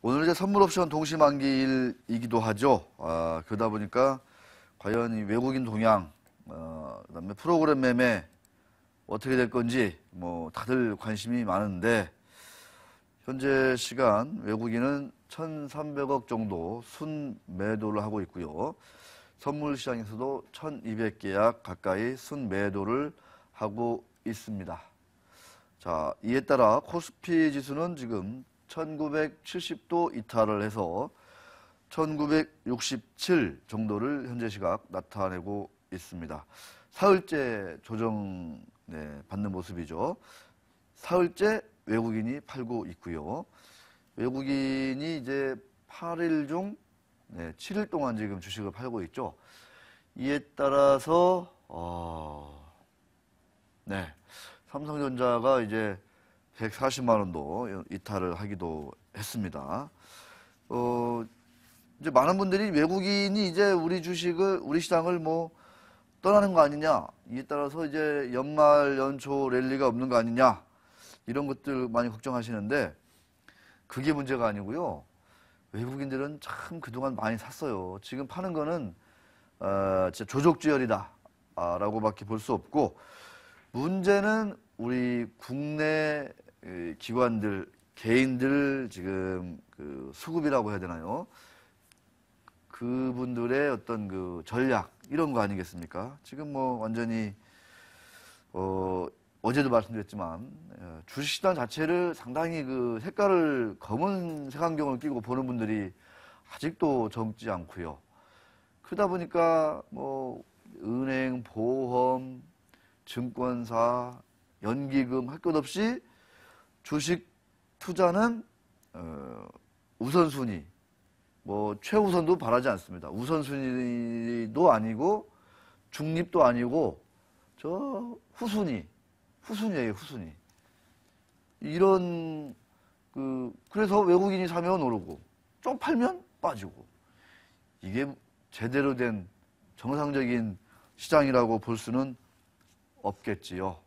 오늘 이제 선물 옵션 동시 만기일이기도 하죠. 아, 그러다 보니까 과연 이 외국인 동향, 어, 그다음에 프로그램 매매 어떻게 될 건지 뭐 다들 관심이 많은데 현재 시간 외국인은 1,300억 정도 순매도를 하고 있고요. 선물 시장에서도 1,200계약 가까이 순매도를 하고 있습니다. 자, 이에 따라 코스피 지수는 지금 1970도 이탈을 해서 1967 정도를 현재 시각 나타내고 있습니다. 사흘째 조정 네, 받는 모습이죠. 사흘째 외국인이 팔고 있고요. 외국인이 이제 8일 중 네, 7일 동안 지금 주식을 팔고 있죠. 이에 따라서 어, 네, 삼성전자가 이제 140만 원도 이탈을 하기도 했습니다. 어, 이제 많은 분들이 외국인이 이제 우리 주식을 우리 시장을 뭐 떠나는 거 아니냐 이에 따라서 이제 연말 연초 랠리가 없는 거 아니냐 이런 것들 많이 걱정하시는데 그게 문제가 아니고요 외국인들은 참 그동안 많이 샀어요 지금 파는 거는 어, 진짜 조족지열이다라고밖에 아, 볼수 없고 문제는 우리 국내 기관들, 개인들 지금 그 수급이라고 해야 되나요? 그분들의 어떤 그 전략 이런 거 아니겠습니까? 지금 뭐 완전히 어, 어제도 말씀드렸지만 어, 주식시장 자체를 상당히 그 색깔을 검은 색안경을 끼고 보는 분들이 아직도 적지 않고요. 그러다 보니까 뭐 은행, 보험, 증권사, 연기금 할 것 없이 주식 투자는 어, 우선순위, 뭐 최우선도 바라지 않습니다. 우선순위도 아니고 중립도 아니고 저 후순위, 후순위예요, 후순위. 이런 그 그래서 외국인이 사면 오르고 좀 팔면 빠지고 이게 제대로 된 정상적인 시장이라고 볼 수는 없겠지요.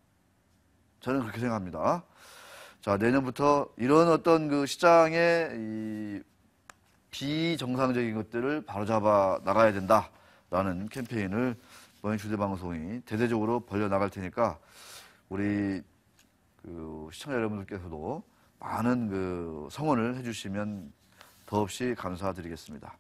저는 그렇게 생각합니다. 자, 내년부터 이런 어떤 그 시장의 이 비정상적인 것들을 바로잡아 나가야 된다라는 캠페인을 이번 휴대방송이 대대적으로 벌려나갈 테니까 우리 그 시청자 여러분들께서도 많은 그 성원을 해주시면 더없이 감사드리겠습니다.